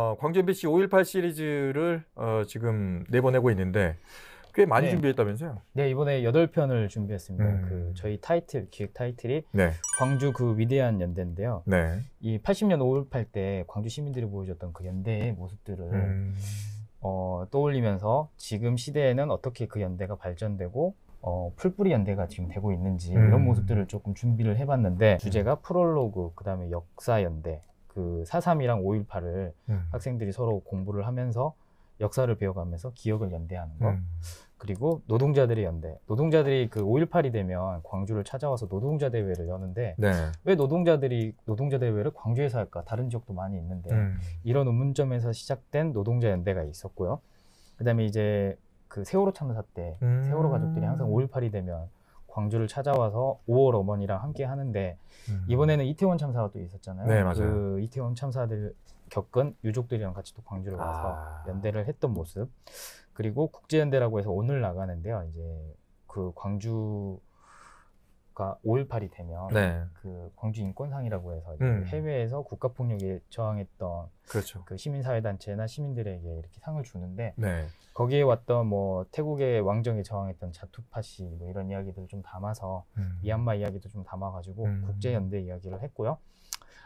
어, 광주 MBC 518 시리즈를 어, 지금 내보내고 있는데 꽤 많이 네. 준비했다면서요? 네 이번에 여 편을 준비했습니다. 음. 그 저희 타이틀 기획 타이틀이 네. 광주 그 위대한 연대인데요. 네. 이 80년 518 때 광주 시민들이 보여줬던 그 연대의 모습들을 음. 어, 떠올리면서 지금 시대에는 어떻게 그 연대가 발전되고 어, 풀뿌리 연대가 지금 되고 있는지 음. 이런 모습들을 조금 준비를 해봤는데 음. 주제가 프롤로그 그다음에 역사 연대 그 4.3이랑 5.18을 음. 학생들이 서로 공부를 하면서 역사를 배워가면서 기억을 연대하는 거. 음. 그리고 노동자들의 연대. 노동자들이 그 5.18이 되면 광주를 찾아와서 노동자 대회를 여는데 네. 왜 노동자들이 노동자 대회를 광주에서 할까? 다른 지역도 많이 있는데 음. 이런 의문점에서 시작된 노동자 연대가 있었고요. 그다음에 이제 그 세월호 참사 때 음. 세월호 가족들이 항상 5.18이 되면 광주를 찾아와서 5월 어머니랑 함께 하는데 음. 이번에는 이태원 참사가 또 있었잖아요. 네, 맞아요. 그 이태원 참사들 겪은 유족들이랑 같이 또 광주를 아. 와서 아. 연대를 했던 모습 그리고 국제연대라고 해서 오늘 나가는데요. 이제 그 광주 그러니까 5.18이 되면 네. 그 광주 인권상이라고 해서 음. 해외에서 국가폭력에 저항했던 그렇죠. 그 시민사회단체나 시민들에게 이렇게 상을 주는데 네. 거기에 왔던 뭐 태국의 왕정에 저항했던 자투파 시뭐 이런 이야기들을 좀 담아서 음. 미얀마 이야기도 좀 담아가지고 음. 국제연대 이야기를 했고요.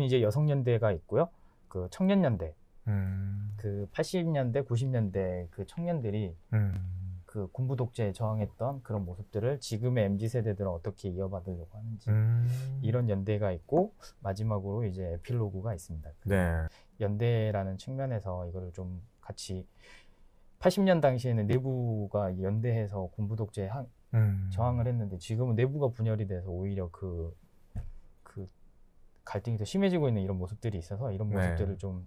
이제 여성연대가 있고요. 그 청년연대 음. 그 80년대, 90년대 그 청년들이 음. 그 군부 독재에 저항했던 그런 모습들을 지금의 mz 세대들은 어떻게 이어받으려고 하는지 음. 이런 연대가 있고 마지막으로 이제 에필로그가 있습니다. 그 네. 연대라는 측면에서 이거를 좀 같이 80년 당시에는 내부가 연대해서 군부 독재에 항, 음. 저항을 했는데 지금은 내부가 분열이 돼서 오히려 그, 그 갈등이 더 심해지고 있는 이런 모습들이 있어서 이런 네. 모습들을 네. 좀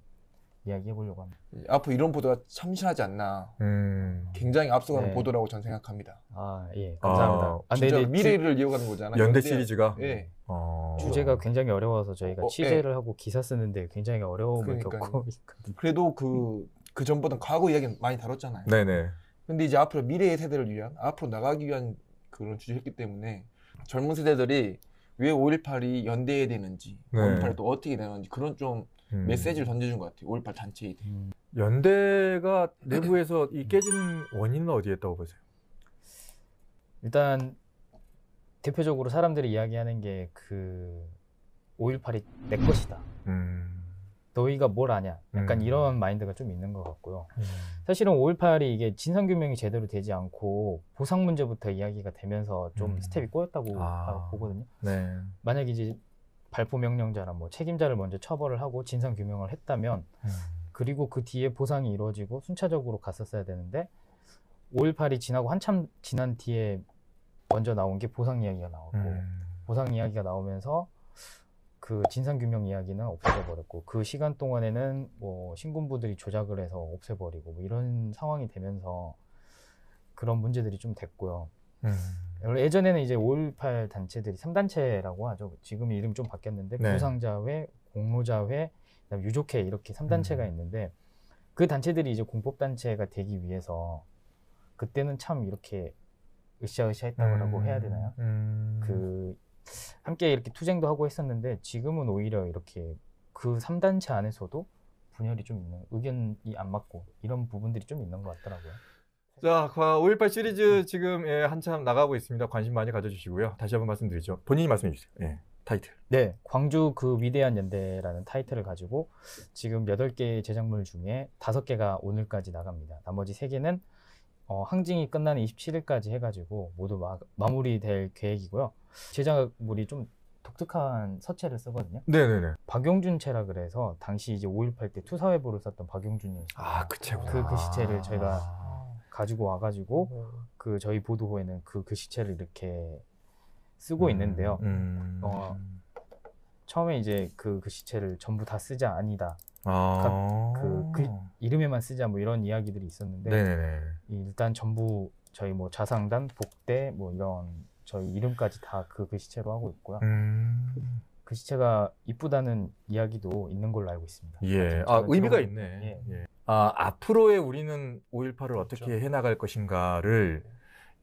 이야기해 보려고 합니다. 예, 앞으로 이런 보도가 참신하지 않나. 음. 굉장히 앞서가는 네. 보도라고 전 생각합니다. 아, 예. 감사합니다. 아, 아, 근 미래를 이어가는 거잖아요. 연대 시리즈가. 예. 어. 주제가 굉장히 어려워서 저희가 어, 예. 취재를 예. 하고 기사 쓰는데 굉장히 어려움을 겪고 있거든요. 그래도 그, 그 전보다 과거 이야기는 많이 다뤘잖아요. 네네. 근데 이제 앞으로 미래의 세대를 위한, 앞으로 나가기 위한 그런 주제였기 때문에 젊은 세대들이 왜 5.18이 연대해야 되는지, 네. 5.18이 또 어떻게 되는지 그런 좀 음. 메시지를 던져준 것 같아요. 5.18 단체에 대해. 음. 연대가 내부에서 이깨지 원인은 어디에 있다고 보세요? 일단 대표적으로 사람들이 이야기하는 게그 5.18이 내 것이다. 음. 너희가 뭘 아냐. 약간 음. 이런 마인드가 좀 있는 것 같고요. 음. 사실은 5.18이 이게 진상규명이 제대로 되지 않고 보상 문제부터 이야기가 되면서 좀 음. 스텝이 꼬였다고 아. 보거든요. 네. 만약 이제 발포 명령자나 뭐 책임자를 먼저 처벌을 하고 진상 규명을 했다면 음. 그리고 그 뒤에 보상이 이루어지고 순차적으로 갔었어야 되는데 5.18이 지나고 한참 지난 뒤에 먼저 나온 게 보상 이야기가 나오고 음. 보상 이야기가 나오면서 그 진상규명 이야기는 없어져버렸고그 시간 동안에는 뭐 신군부들이 조작을 해서 없애버리고 뭐 이런 상황이 되면서 그런 문제들이 좀 됐고요. 음. 예전에는 이제 5.18 단체들이 3단체라고 하죠. 지금 이름이 좀 바뀌었는데 네. 부상자회, 공로자회, 그다음 유족회 이렇게 3단체가 음. 있는데 그 단체들이 이제 공법 단체가 되기 위해서 그때는 참 이렇게 으쌰으쌰했다고 음. 해야 되나요? 음, 음. 그 함께 이렇게 투쟁도 하고 했었는데 지금은 오히려 이렇게 그 3단체 안에서도 분열이 좀 있는 의견이 안 맞고 이런 부분들이 좀 있는 것 같더라고요. 자, 5.18 시리즈 지금 예, 한참 나가고 있습니다. 관심 많이 가져주시고요. 다시 한번 말씀드리죠. 본인이 말씀해 주세요. 예, 타이틀. 네, 광주 그 위대한 연대라는 타이틀을 가지고 지금 8개의 제작물 중에 5개가 오늘까지 나갑니다. 나머지 3개는 어, 항쟁이 끝나는 27일까지 해가지고 모두 마, 마무리될 계획이고요. 제작물이 좀 독특한 서체를 쓰거든요. 네네네. 박용준 체라 그래서 당시 이제 5.18 때 투사회보를 썼던 박용준이 아, 그 체구나. 그, 그 시체를 저희가 가지고 와가지고 음. 그 저희 보도호에는 그 글씨체를 이렇게 쓰고 음, 있는데요. 음. 어, 처음에 이제 그 글씨체를 전부 다 쓰자 아니다. 아~ 그, 그 이름에만 쓰자 뭐 이런 이야기들이 있었는데 네네네. 일단 전부 저희 뭐 자상단 복대 뭐 이런 저희 이름까지 다 그 글씨체로 하고 있고요. 음... 글씨체가 이쁘다는 이야기도 있는 걸로 알고 있습니다. 예, 아 의미가 있네. 예. 예. 아, 앞으로의 우리는 5.18을 그렇죠. 어떻게 해나갈 것인가를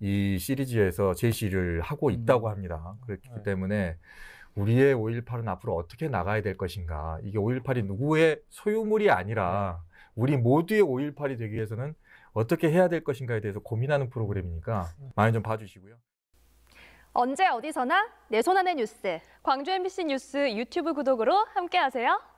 이 시리즈에서 제시를 하고 음. 있다고 합니다. 그렇기 네. 때문에 우리의 5.18은 앞으로 어떻게 나가야 될 것인가. 이게 5.18이 누구의 소유물이 아니라 네. 우리 모두의 5.18이 되기 위해서는 어떻게 해야 될 것인가에 대해서 고민하는 프로그램이니까 많이 좀 봐주시고요. 언제 어디서나 내 손안의 뉴스, 광주 MBC 뉴스 유튜브 구독으로 함께하세요.